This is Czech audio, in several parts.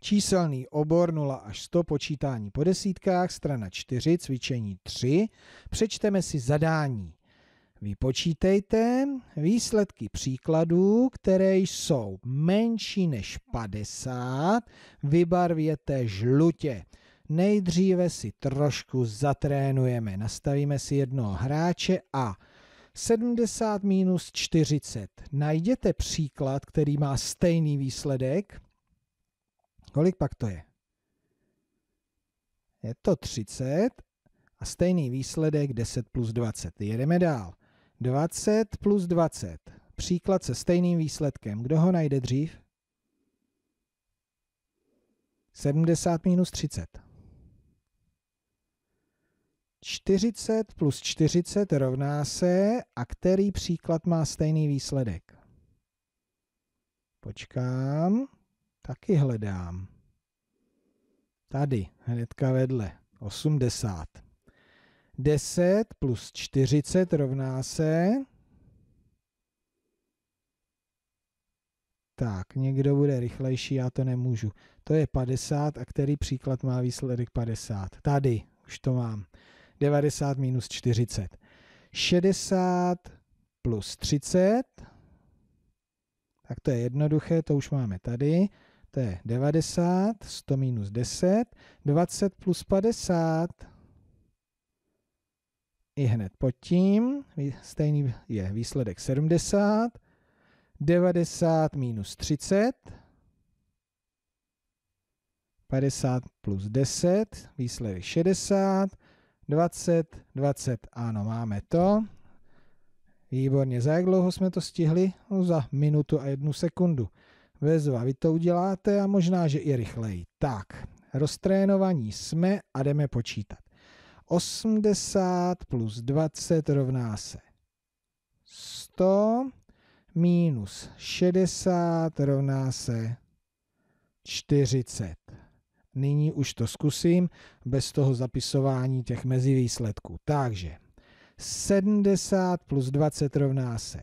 Číselný obor 0 až 100 počítání po desítkách, strana 4, cvičení 3. Přečteme si zadání. Vypočítejte výsledky příkladů, které jsou menší než 50, vybarvěte žlutě. Nejdříve si trošku zatrénujeme. Nastavíme si jednoho hráče a 70 minus 40. Najděte příklad, který má stejný výsledek Kolik pak to je? Je to 30 a stejný výsledek 10 plus 20. Jedeme dál. 20 plus 20. Příklad se stejným výsledkem. Kdo ho najde dřív? 70 minus 30. 40 plus 40 rovná se a který příklad má stejný výsledek? Počkám taky hledám. Tady, hnedka vedle, 80. 10 plus 40 rovná se... Tak, někdo bude rychlejší, já to nemůžu. To je 50 a který příklad má výsledek 50? Tady, už to mám. 90 minus 40. 60 plus 30. Tak to je jednoduché, to už máme tady to je 90, 100 minus 10, 20 plus 50. I hned pod tím, stejný je výsledek 70, 90 minus 30, 50 plus 10, výsledek 60, 20, 20, ano, máme to. Výborně, za jak dlouho jsme to stihli? No, za minutu a jednu sekundu. Vezva, vy to uděláte a možná, že i rychleji. Tak, roztrénovaní jsme a jdeme počítat. 80 plus 20 rovná se 100 minus 60 rovná se 40. Nyní už to zkusím bez toho zapisování těch mezivýsledků. Takže 70 plus 20 rovná se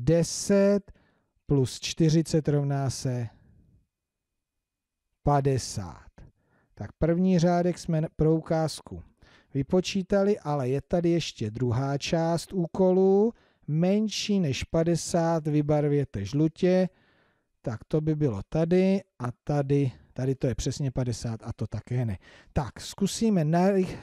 10 plus 40 rovná se 50. Tak první řádek jsme pro ukázku vypočítali, ale je tady ještě druhá část úkolu. Menší než 50 vybarvěte žlutě, tak to by bylo tady a tady Tady to je přesně 50 a to také ne. Tak, zkusíme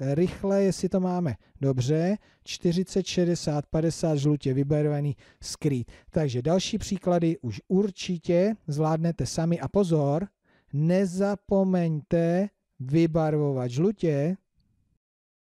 rychle, jestli to máme dobře. 40, 60, 50 žlutě vybarvený skrýt. Takže další příklady už určitě zvládnete sami a pozor, nezapomeňte vybarvovat žlutě,